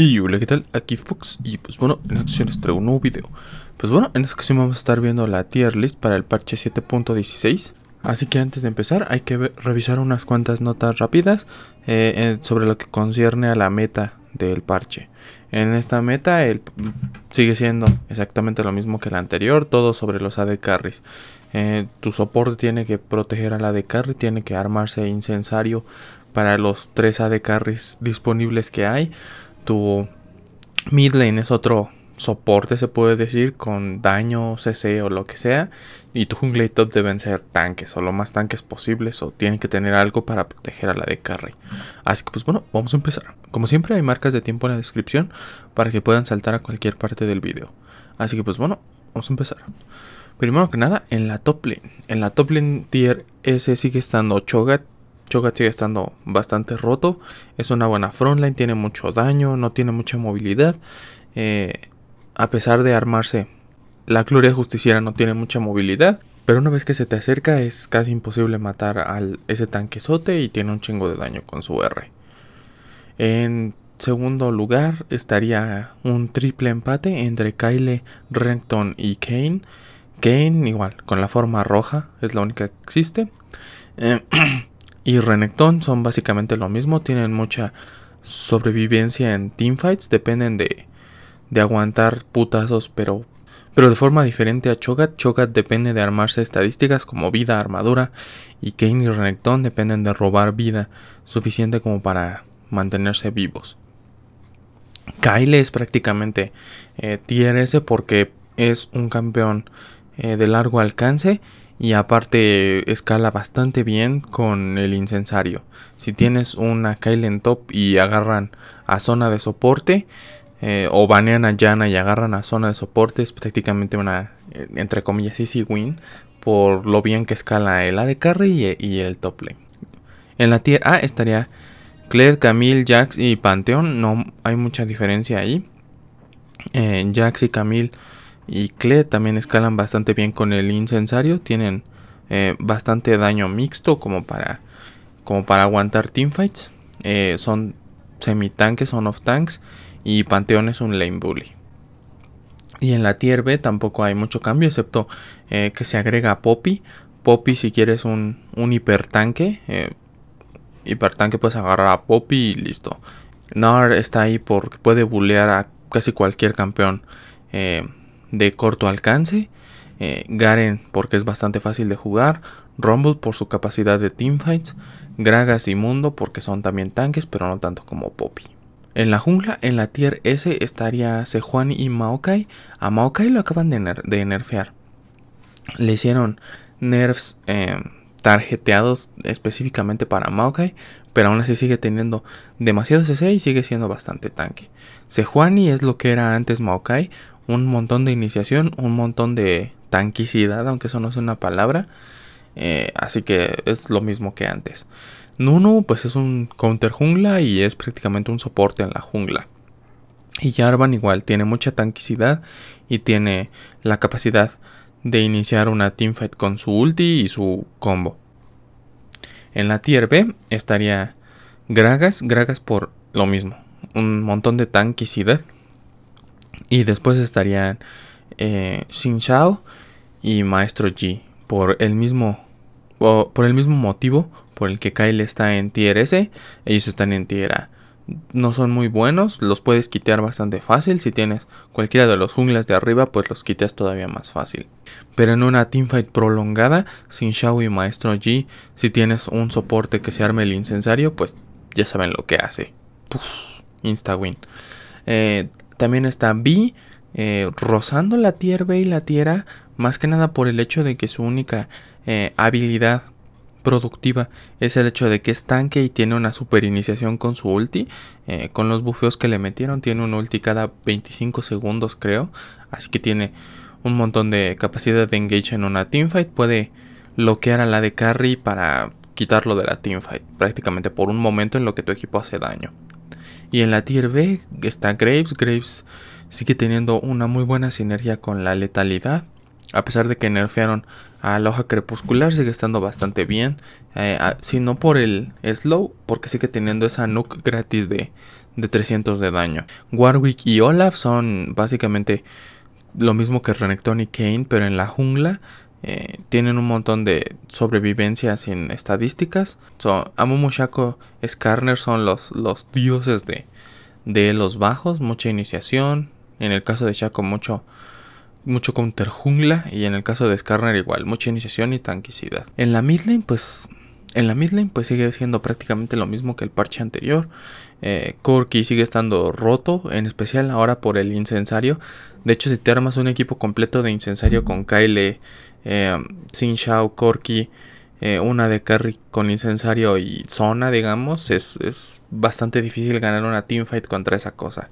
Y hola, ¿qué tal? Aquí Fox y pues bueno, en acción les traigo un nuevo video. Pues bueno, en esta ocasión vamos a estar viendo la tier list para el parche 7.16. Así que antes de empezar hay que revisar unas cuantas notas rápidas eh, sobre lo que concierne a la meta del parche. En esta meta el, sigue siendo exactamente lo mismo que la anterior, todo sobre los AD carries. Eh, tu soporte tiene que proteger al AD carry, tiene que armarse incensario para los 3 AD carries disponibles que hay. Tu Mid lane es otro soporte, se puede decir, con daño, CC o lo que sea. Y tu jungle y top deben ser tanques o lo más tanques posibles o tienen que tener algo para proteger a la de carry. Así que pues bueno, vamos a empezar. Como siempre hay marcas de tiempo en la descripción para que puedan saltar a cualquier parte del video. Así que pues bueno, vamos a empezar. Primero que nada, en la top lane. En la top lane tier S sigue estando Chogat, Chogat sigue estando bastante roto. Es una buena frontline, tiene mucho daño, no tiene mucha movilidad. Eh, a pesar de armarse, la Gloria Justiciera no tiene mucha movilidad. Pero una vez que se te acerca es casi imposible matar a ese tanquesote y tiene un chingo de daño con su R. En segundo lugar estaría un triple empate entre Kyle, Renton y Kane. Kane igual, con la forma roja, es la única que existe. Eh, y Renekton son básicamente lo mismo, tienen mucha sobrevivencia en teamfights, dependen de, aguantar putazos, pero, pero de forma diferente a Chogat. Chogat depende de armarse estadísticas como vida, armadura, y Kane y Renekton dependen de robar vida suficiente como para mantenerse vivos. Kyle es prácticamente eh, tier S porque es un campeón eh, de largo alcance y aparte escala bastante bien con el incensario. Si tienes una en Top y agarran a zona de soporte eh, o banean a Jana y agarran a zona de soporte es prácticamente una eh, entre comillas easy win por lo bien que escala el AD carry y, el top lane. En la tier A estaría Claire, Camille, Jax y Panteón. No hay mucha diferencia ahí. Eh, Jax y Camille y Cle también escalan bastante bien con el incensario. Tienen eh, bastante daño mixto como para, como para aguantar teamfights. Eh, son tanques, son of tanks. Y Panteón es un lane bully. Y en la tier B tampoco hay mucho cambio, excepto eh, que se agrega a Poppy. Poppy si quieres un, un hipertanque. Eh, hipertanque puedes agarrar a Poppy y listo. Nar está ahí porque puede bullear a casi cualquier campeón de corto alcance, eh, Garen porque es bastante fácil de jugar, Rumble por su capacidad de teamfights, Gragas y Mundo porque son también tanques pero no tanto como Poppy. En la jungla, en la tier S estaría Sejuani y Maokai. A Maokai lo acaban de, de nerfear. Le hicieron nerfs eh, tarjeteados específicamente para Maokai, pero aún así sigue teniendo demasiado CC y sigue siendo bastante tanque. Sejuani es lo que era antes Maokai, un montón de iniciación, un montón de tanquicidad, aunque eso no es una palabra, eh, así que es lo mismo que antes. Nunu pues es un counter jungla y es prácticamente un soporte en la jungla. Y Jarvan igual tiene mucha tanquicidad y tiene la capacidad de iniciar una teamfight con su ulti y su combo. En la tier B estaría Gragas, Gragas por lo mismo, un montón de tanques Y después estarían eh, Xin y Maestro G por el mismo por el mismo motivo por el que Kyle está en tier S, ellos están en tier A no son muy buenos, los puedes quitear bastante fácil. Si tienes cualquiera de los junglas de arriba, pues los quitas todavía más fácil. Pero en una teamfight prolongada, sin Shao y Maestro G, si tienes un soporte que se arme el incensario, pues ya saben lo que hace. insta win. Eh, también está B eh, rozando la tierra B y la tierra, más que nada por el hecho de que su única eh, habilidad productiva es el hecho de que es tanque y tiene una super iniciación con su ulti. Eh, con los bufeos que le metieron, tiene un ulti cada 25 segundos, creo. Así que tiene un montón de capacidad de engage en una teamfight. Puede bloquear a la de carry para quitarlo de la teamfight, prácticamente por un momento en lo que tu equipo hace daño. Y en la tier B está Graves. Graves sigue teniendo una muy buena sinergia con la letalidad. A pesar de que nerfearon a la hoja crepuscular, sigue estando bastante bien. Eh, ah, si no por el slow, porque sigue teniendo esa nuke gratis de, de 300 de daño. Warwick y Olaf son básicamente lo mismo que Renekton y Kane, pero en la jungla. Eh, tienen un montón de sobrevivencias sin estadísticas. So, Amumu Shako Skarner son los, los dioses de, de los bajos, mucha iniciación. En el caso de Shaco, mucho mucho counter jungla y en el caso de Skarner igual, mucha iniciación y tanquicidad. En la mid lane pues... En la mid pues sigue siendo prácticamente lo mismo que el parche anterior. Eh, Corky sigue estando roto, en especial ahora por el incensario. De hecho si te armas un equipo completo de incensario con Kyle, eh, Sin Shao, Corky, eh, una de carry con incensario y zona, digamos, es, es, bastante difícil ganar una teamfight contra esa cosa.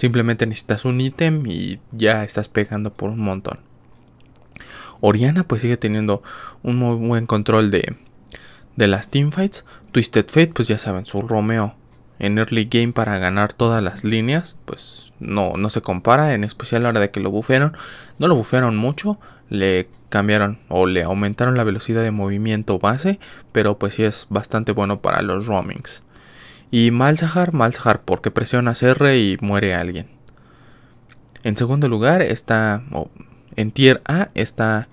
Simplemente necesitas un ítem y ya estás pegando por un montón. Oriana pues sigue teniendo un muy buen control de, las teamfights. Twisted Fate pues ya saben, su Romeo en early game para ganar todas las líneas, pues no, no se compara, en especial a la hora de que lo bufearon. No lo bufearon mucho, le cambiaron o le aumentaron la velocidad de movimiento base, pero pues sí es bastante bueno para los roamings. Y Malzahar, Malzahar, porque presiona R y muere alguien. En segundo lugar está, en tier A está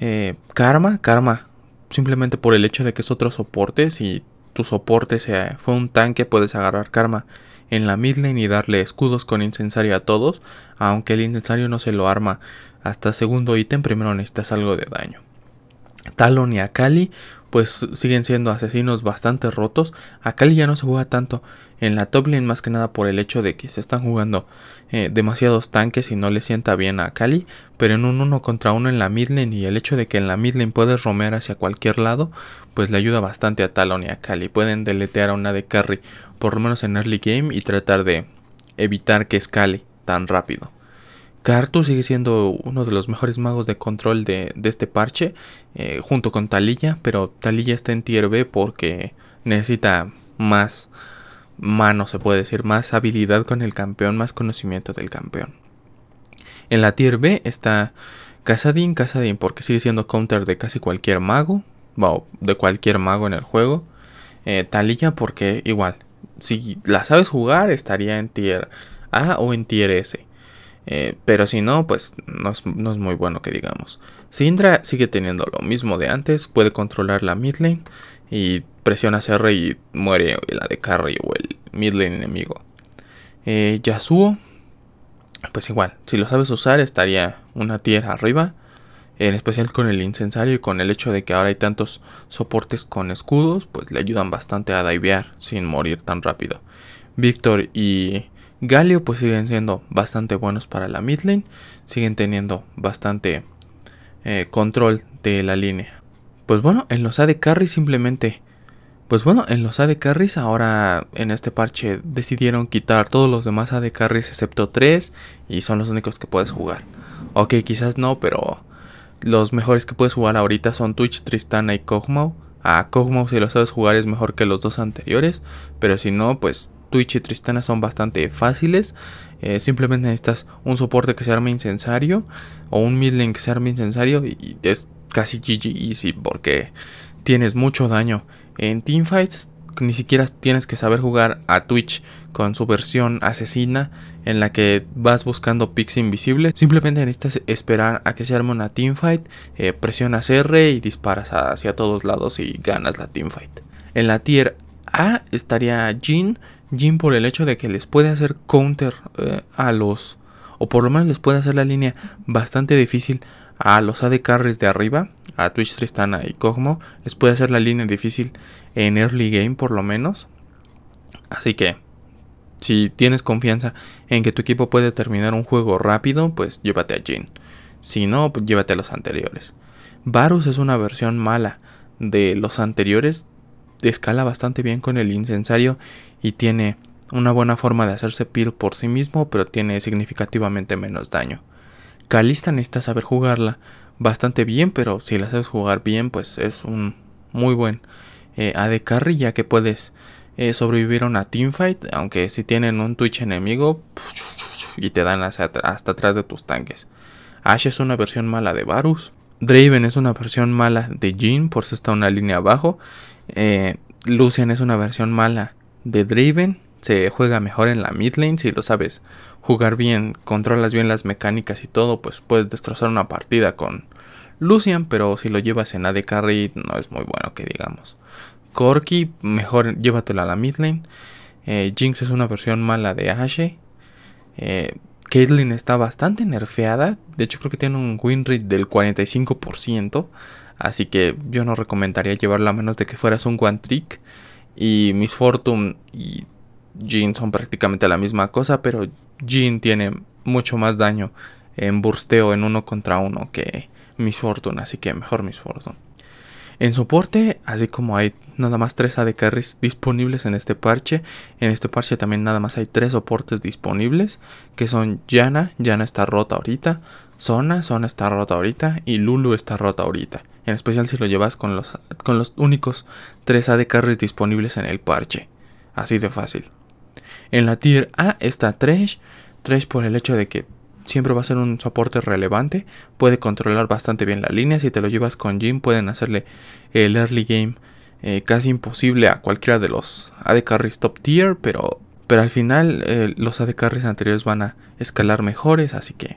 eh, Karma, Karma, simplemente por el hecho de que es otro soporte, si tu soporte sea, fue un tanque puedes agarrar Karma en la mid lane y darle escudos con incensario a todos, aunque el incensario no se lo arma hasta segundo ítem, primero necesitas algo de daño. Talon y Akali, pues siguen siendo asesinos bastante rotos. cali ya no se juega tanto en la top lane más que nada por el hecho de que se están jugando eh, demasiados tanques y no le sienta bien a cali pero en un uno contra uno en la mid lane y el hecho de que en la mid lane puedes romear hacia cualquier lado, pues le ayuda bastante a Talon y a Cali. Pueden deletear a una de carry por lo menos en early game y tratar de evitar que escale tan rápido. Kartu sigue siendo uno de los mejores magos de control de, este parche, eh, junto con Talilla, pero Talilla está en tier B porque necesita más mano, se puede decir, más habilidad con el campeón, más conocimiento del campeón. En la tier B está Casadin, Casadin, porque sigue siendo counter de casi cualquier mago, de cualquier mago en el juego. Eh, Talilla, porque igual, si la sabes jugar, estaría en tier A o en tier S. Eh, pero si no, pues no es, muy bueno que digamos. Syndra sigue teniendo lo mismo de antes, puede controlar la mid lane y presiona CR y muere la de carry o el mid enemigo. Eh, Yasuo, pues igual, si lo sabes usar estaría una tierra arriba. En especial con el incensario y con el hecho de que ahora hay tantos soportes con escudos, pues le ayudan bastante a divear sin morir tan rápido. Víctor y Galio pues siguen siendo bastante buenos para la mid lane, siguen teniendo bastante eh, control de la línea. Pues bueno, en los AD Carries simplemente... Pues bueno, en los AD Carries ahora en este parche decidieron quitar todos los demás AD Carries excepto 3 y son los únicos que puedes jugar. Ok, quizás no, pero los mejores que puedes jugar ahorita son Twitch, Tristana y Kog'Maw. A ah, Kog'Maw si lo sabes jugar es mejor que los dos anteriores, pero si no, pues Twitch y Tristana son bastante fáciles. Eh, simplemente necesitas un soporte que se arme incensario o un midlane que se arme incensario y es casi GG easy porque tienes mucho daño. En teamfights ni siquiera tienes que saber jugar a Twitch con su versión asesina en la que vas buscando picks invisible. Simplemente necesitas esperar a que se arme una teamfight, eh, presionas R y disparas hacia todos lados y ganas la teamfight. En la tier A estaría Jin, Jin por el hecho de que les puede hacer counter eh, a los, o por lo menos les puede hacer la línea bastante difícil a los AD carries de arriba, a Twitch Tristana y Cogmo, les puede hacer la línea difícil en early game por lo menos. Así que si tienes confianza en que tu equipo puede terminar un juego rápido, pues llévate a Jin. Si no, pues llévate a los anteriores. Varus es una versión mala de los anteriores escala bastante bien con el incensario y tiene una buena forma de hacerse peel por sí mismo, pero tiene significativamente menos daño. Kalista necesita saber jugarla bastante bien, pero si la sabes jugar bien, pues es un muy buen eh, AD carry, ya que puedes eh, sobrevivir a una teamfight, aunque si tienen un Twitch enemigo y te dan hasta atrás de tus tanques. Ash es una versión mala de Varus. Draven es una versión mala de Jean. por eso está una línea abajo. Eh, Lucian es una versión mala de Draven. Se juega mejor en la mid lane si lo sabes jugar bien, controlas bien las mecánicas y todo, pues puedes destrozar una partida con Lucian, pero si lo llevas en AD Carry no es muy bueno que digamos. Corky, mejor llévatelo a la mid lane. Eh, Jinx es una versión mala de Ashe. Eh, Caitlyn está bastante nerfeada. De hecho, creo que tiene un win rate del 45%. Así que yo no recomendaría llevarla a menos de que fueras un One Trick. Y Miss Fortune y Jean son prácticamente la misma cosa, pero Jean tiene mucho más daño en bursteo en uno contra uno que Miss Fortune, así que mejor Miss Fortune. En soporte, así como hay nada más tres AD carries disponibles en este parche, en este parche también nada más hay tres soportes disponibles, que son Yana, Yana está rota ahorita, Zona, Zona está rota ahorita y Lulu está rota ahorita. En especial si lo llevas con los, con los únicos 3 AD carries disponibles en el parche. Así de fácil. En la tier A está Thresh. Thresh por el hecho de que siempre va a ser un soporte relevante. Puede controlar bastante bien la línea. Si te lo llevas con Jim pueden hacerle el early game eh, casi imposible a cualquiera de los AD carries top tier. Pero, pero al final eh, los AD carries anteriores van a escalar mejores. Así que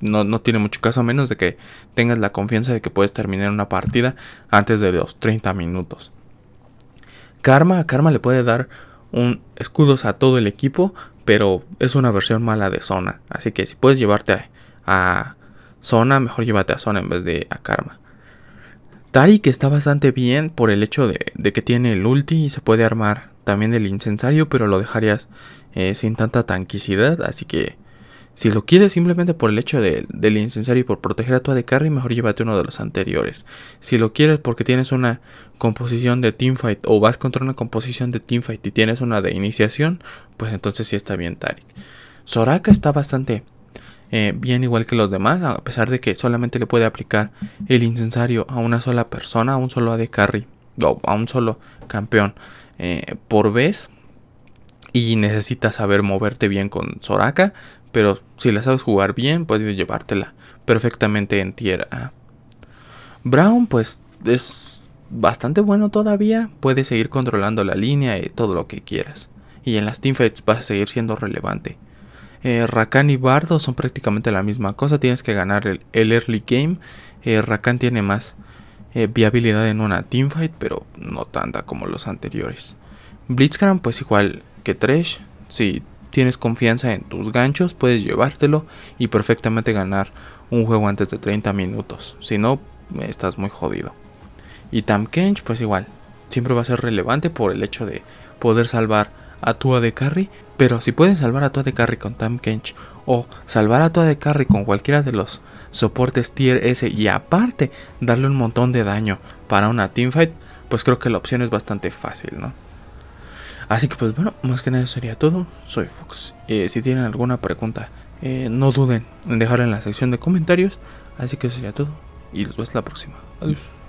no, tiene mucho caso a menos de que tengas la confianza de que puedes terminar una partida antes de los 30 minutos. Karma, Karma le puede dar un escudos a todo el equipo, pero es una versión mala de zona. Así que si puedes llevarte a, a zona, mejor llévate a zona en vez de a Karma. Tari que está bastante bien por el hecho de, que tiene el ulti y se puede armar también El incensario, pero lo dejarías eh, sin tanta tanquicidad, así que si lo quieres simplemente por el hecho del incensario y por proteger a tu AD mejor llévate uno de los anteriores. Si lo quieres porque tienes una composición de teamfight o vas contra una composición de teamfight y tienes una de iniciación, pues entonces sí está bien Tarik. Soraka está bastante eh, bien igual que los demás, a pesar de que solamente le puede aplicar el incensario a una sola persona, a un solo AD carry, o a un solo campeón eh, por vez. Y necesitas saber moverte bien con Soraka, pero si la sabes jugar bien, puedes llevártela perfectamente en tierra. Brown, pues, es bastante bueno todavía, puedes seguir controlando la línea y todo lo que quieras. Y en las teamfights vas a seguir siendo relevante. Eh, Rakan y Bardo son prácticamente la misma cosa, tienes que ganar el, early game. Eh, Rakan tiene más eh, viabilidad en una teamfight, pero no tanta como los anteriores. Blitzcrank, pues igual que Thresh, sí Tienes confianza en tus ganchos, puedes llevártelo y perfectamente ganar un juego antes de 30 minutos. Si no, estás muy jodido. Y Tam Kench, pues igual, siempre va a ser relevante por el hecho de poder salvar a tu de Carry. Pero si puedes salvar a tu de Carry con Tam Kench o salvar a tu de Carry con cualquiera de los soportes tier S y aparte darle un montón de daño para una teamfight, pues creo que la opción es bastante fácil, ¿no? Así que pues bueno, más que nada sería todo. Soy Fox. Eh, si tienen alguna pregunta, eh, no duden en dejarla en la sección de comentarios. Así que eso sería todo. Y los veo hasta la próxima. Adiós.